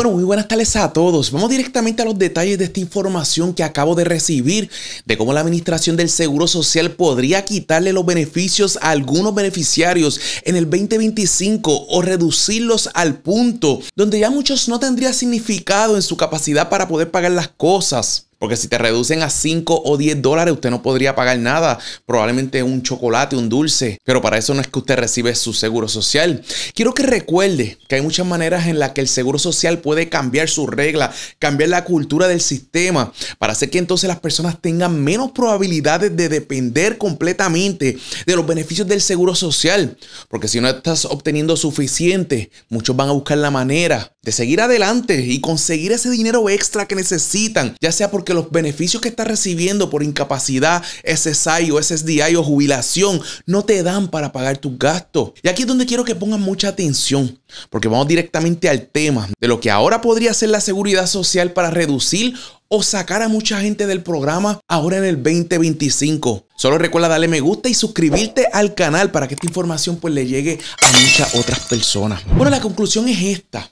Bueno, muy buenas tardes a todos. Vamos directamente a los detalles de esta información que acabo de recibir de cómo la Administración del Seguro Social podría quitarle los beneficios a algunos beneficiarios en el 2025 o reducirlos al punto donde ya muchos no tendría significado en su capacidad para poder pagar las cosas. Porque si te reducen a 5 o 10 dólares, usted no podría pagar nada. Probablemente un chocolate, un dulce. Pero para eso no es que usted recibe su seguro social. Quiero que recuerde que hay muchas maneras en las que el seguro social puede cambiar su regla, cambiar la cultura del sistema, para hacer que entonces las personas tengan menos probabilidades de depender completamente de los beneficios del seguro social. Porque si no estás obteniendo suficiente, muchos van a buscar la manera de seguir adelante y conseguir ese dinero extra que necesitan, ya sea porque los beneficios que estás recibiendo por incapacidad, SSI o SSDI o jubilación no te dan para pagar tus gastos. Y aquí es donde quiero que pongan mucha atención, porque vamos directamente al tema de lo que ahora podría ser la seguridad social para reducir o sacar a mucha gente del programa ahora en el 2025. Solo recuerda darle me gusta y suscribirte al canal para que esta información pues le llegue a muchas otras personas. Bueno, la conclusión es esta.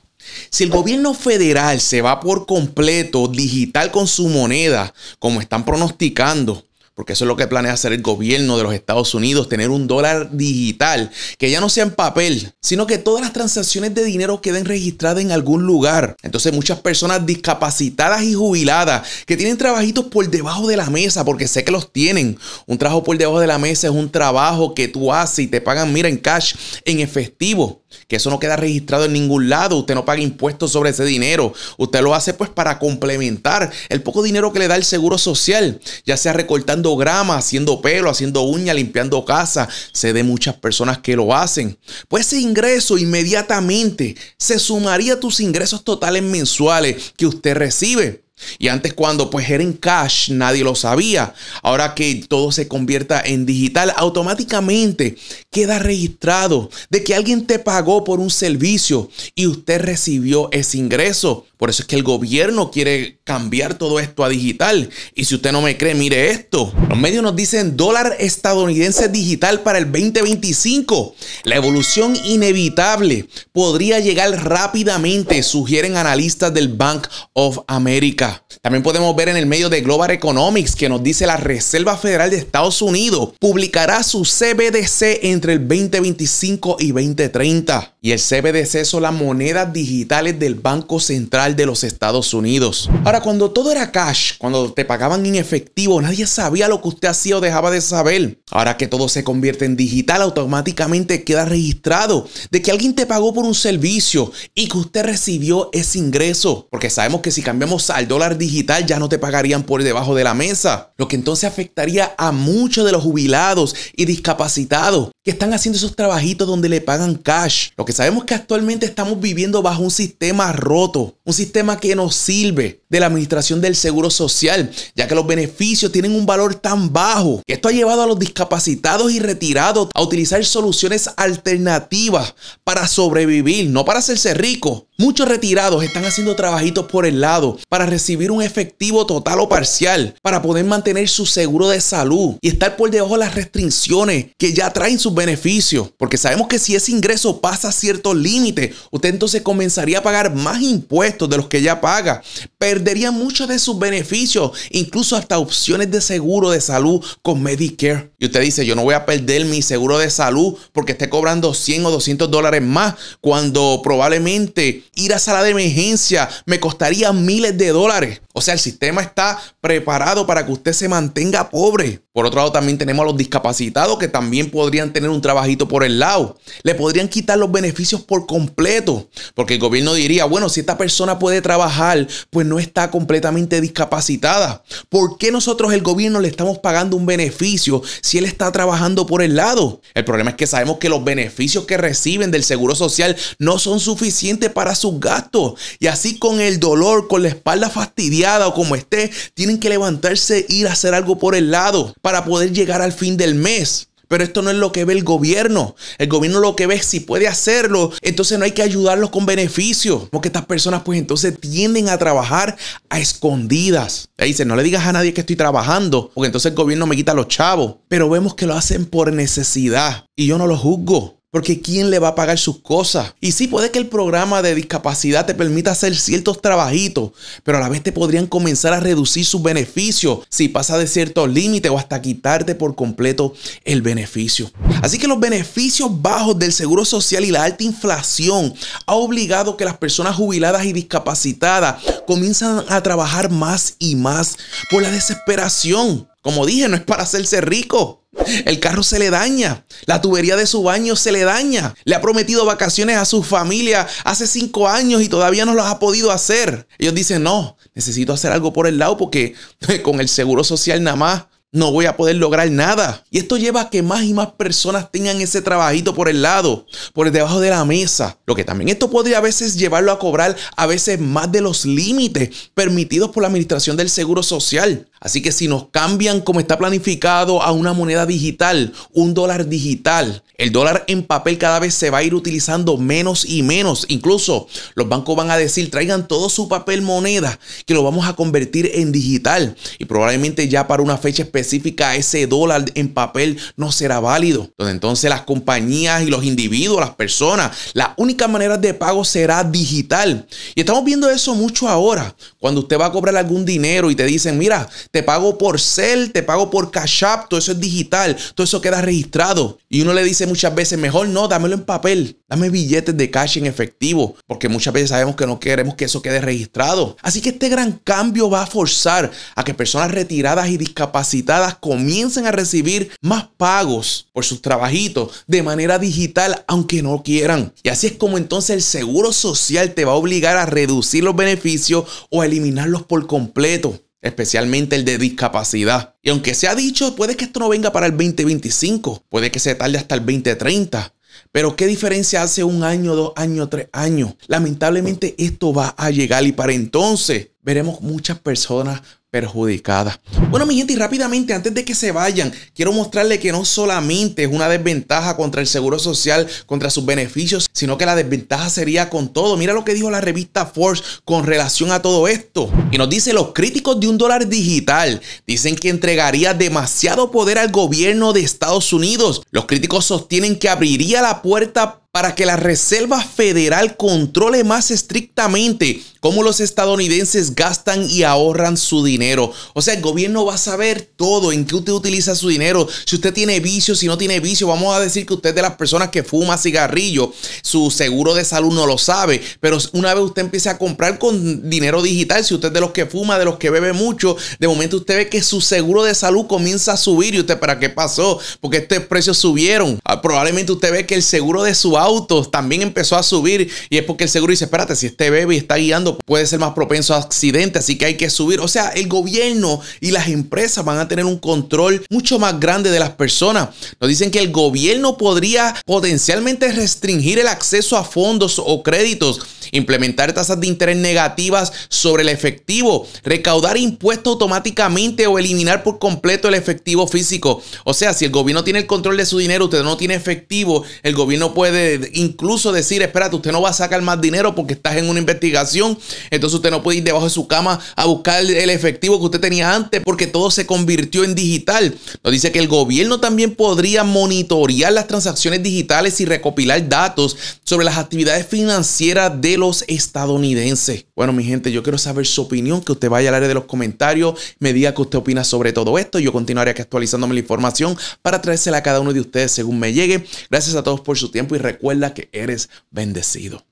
Si el gobierno federal se va por completo digital con su moneda, como están pronosticando, porque eso es lo que planea hacer el gobierno de los Estados Unidos, tener un dólar digital que ya no sea en papel, sino que todas las transacciones de dinero queden registradas en algún lugar. Entonces muchas personas discapacitadas y jubiladas que tienen trabajitos por debajo de la mesa, porque sé que los tienen, un trabajo por debajo de la mesa es un trabajo que tú haces y te pagan, mira, en cash, en efectivo, que eso no queda registrado en ningún lado, usted no paga impuestos sobre ese dinero, usted lo hace pues para complementar el poco dinero que le da el seguro social, ya sea recortando grama, haciendo pelo, haciendo uña, limpiando casa. Sé de muchas personas que lo hacen. Pues ese ingreso inmediatamente se sumaría a tus ingresos totales mensuales que usted recibe. Y antes cuando pues era en cash, nadie lo sabía. Ahora que todo se convierta en digital, automáticamente queda registrado de que alguien te pagó por un servicio y usted recibió ese ingreso. Por eso es que el gobierno quiere cambiar todo esto a digital. Y si usted no me cree, mire esto. Los medios nos dicen dólar estadounidense digital para el 2025. La evolución inevitable podría llegar rápidamente, sugieren analistas del Bank of America. También podemos ver en el medio de Global Economics que nos dice la Reserva Federal de Estados Unidos publicará su CBDC entre el 2025 y 2030. Y el CBDC son las monedas digitales del Banco Central de los Estados Unidos. Ahora, cuando todo era cash, cuando te pagaban en efectivo, nadie sabía lo que usted hacía o dejaba de saber. Ahora que todo se convierte en digital, automáticamente queda registrado de que alguien te pagó por un servicio y que usted recibió ese ingreso. Porque sabemos que si cambiamos saldo digital ya no te pagarían por debajo de la mesa, lo que entonces afectaría a muchos de los jubilados y discapacitados que están haciendo esos trabajitos donde le pagan cash. Lo que sabemos que actualmente estamos viviendo bajo un sistema roto, un sistema que no sirve de la administración del seguro social, ya que los beneficios tienen un valor tan bajo. Esto ha llevado a los discapacitados y retirados a utilizar soluciones alternativas para sobrevivir, no para hacerse rico. Muchos retirados están haciendo trabajitos por el lado para recibir un efectivo total o parcial, para poder mantener su seguro de salud y estar por debajo de las restricciones que ya traen sus beneficio? porque sabemos que si ese ingreso pasa a cierto límite, usted entonces comenzaría a pagar más impuestos de los que ya paga, perdería muchos de sus beneficios, incluso hasta opciones de seguro de salud con Medicare. Y usted dice, yo no voy a perder mi seguro de salud porque esté cobrando 100 o 200 dólares más, cuando probablemente ir a sala de emergencia me costaría miles de dólares. O sea, el sistema está preparado para que usted se mantenga pobre. Por otro lado, también tenemos a los discapacitados que también podrían tener un trabajito por el lado. Le podrían quitar los beneficios por completo, porque el gobierno diría, bueno, si esta persona puede trabajar, pues no está completamente discapacitada. ¿Por qué nosotros el gobierno le estamos pagando un beneficio si él está trabajando por el lado? El problema es que sabemos que los beneficios que reciben del Seguro Social no son suficientes para sus gastos. Y así con el dolor, con la espalda fastidiada, o como esté, tienen que levantarse, e ir a hacer algo por el lado para poder llegar al fin del mes. Pero esto no es lo que ve el gobierno. El gobierno lo que ve es si puede hacerlo. Entonces no hay que ayudarlos con beneficios. Porque estas personas pues entonces tienden a trabajar a escondidas. dicen, no le digas a nadie que estoy trabajando. Porque entonces el gobierno me quita los chavos. Pero vemos que lo hacen por necesidad. Y yo no lo juzgo. Porque ¿quién le va a pagar sus cosas? Y sí, puede que el programa de discapacidad te permita hacer ciertos trabajitos, pero a la vez te podrían comenzar a reducir sus beneficios si pasa de cierto límite o hasta quitarte por completo el beneficio. Así que los beneficios bajos del seguro social y la alta inflación ha obligado que las personas jubiladas y discapacitadas comienzan a trabajar más y más por la desesperación como dije, no es para hacerse rico. El carro se le daña, la tubería de su baño se le daña. Le ha prometido vacaciones a su familia hace cinco años y todavía no las ha podido hacer. Ellos dicen, no, necesito hacer algo por el lado porque con el seguro social nada más no voy a poder lograr nada. Y esto lleva a que más y más personas tengan ese trabajito por el lado, por el debajo de la mesa. Lo que también esto podría a veces llevarlo a cobrar a veces más de los límites permitidos por la administración del Seguro Social. Así que si nos cambian como está planificado a una moneda digital, un dólar digital, el dólar en papel cada vez se va a ir utilizando menos y menos. Incluso los bancos van a decir, traigan todo su papel moneda, que lo vamos a convertir en digital. Y probablemente ya para una fecha específica ese dólar en papel no será válido. Donde entonces las compañías y los individuos, las personas, la única manera de pago será digital. Y estamos viendo eso mucho ahora. Cuando usted va a cobrar algún dinero y te dicen, mira, te pago por CEL, te pago por Cash App, todo eso es digital, todo eso queda registrado. Y uno le dice muchas veces, mejor no, dámelo en papel, dame billetes de cash en efectivo, porque muchas veces sabemos que no queremos que eso quede registrado. Así que este gran cambio va a forzar a que personas retiradas y discapacitadas comiencen a recibir más pagos por sus trabajitos de manera digital, aunque no quieran. Y así es como entonces el seguro social te va a obligar a reducir los beneficios o a eliminarlos por completo especialmente el de discapacidad. Y aunque se ha dicho, puede que esto no venga para el 2025, puede que se tarde hasta el 2030. Pero ¿qué diferencia hace un año, dos años, tres años? Lamentablemente esto va a llegar y para entonces veremos muchas personas perjudicada. Bueno, mi gente, y rápidamente, antes de que se vayan, quiero mostrarle que no solamente es una desventaja contra el seguro social, contra sus beneficios, sino que la desventaja sería con todo. Mira lo que dijo la revista Forbes con relación a todo esto. Y nos dice, los críticos de un dólar digital dicen que entregaría demasiado poder al gobierno de Estados Unidos. Los críticos sostienen que abriría la puerta para que la Reserva Federal controle más estrictamente cómo los estadounidenses gastan y ahorran su dinero. O sea, el gobierno va a saber todo, en qué usted utiliza su dinero, si usted tiene vicio, si no tiene vicio. Vamos a decir que usted es de las personas que fuma cigarrillo, su seguro de salud no lo sabe, pero una vez usted empiece a comprar con dinero digital, si usted es de los que fuma, de los que bebe mucho, de momento usted ve que su seguro de salud comienza a subir y usted, ¿para qué pasó? Porque estos precios subieron. Ah, probablemente usted ve que el seguro de su autos también empezó a subir y es porque el seguro dice, espérate, si este bebé está guiando puede ser más propenso a accidentes, así que hay que subir. O sea, el gobierno y las empresas van a tener un control mucho más grande de las personas. Nos dicen que el gobierno podría potencialmente restringir el acceso a fondos o créditos, implementar tasas de interés negativas sobre el efectivo, recaudar impuestos automáticamente o eliminar por completo el efectivo físico. O sea, si el gobierno tiene el control de su dinero, usted no tiene efectivo, el gobierno puede incluso decir, espérate, usted no va a sacar más dinero porque estás en una investigación, entonces usted no puede ir debajo de su cama a buscar el efectivo que usted tenía antes porque todo se convirtió en digital. Nos dice que el gobierno también podría monitorear las transacciones digitales y recopilar datos sobre las actividades financieras de los estadounidenses. Bueno, mi gente, yo quiero saber su opinión, que usted vaya al área de los comentarios, me diga qué usted opina sobre todo esto. Yo continuaré aquí actualizándome la información para traérsela a cada uno de ustedes según me llegue. Gracias a todos por su tiempo y recuerdo recuerda que eres bendecido.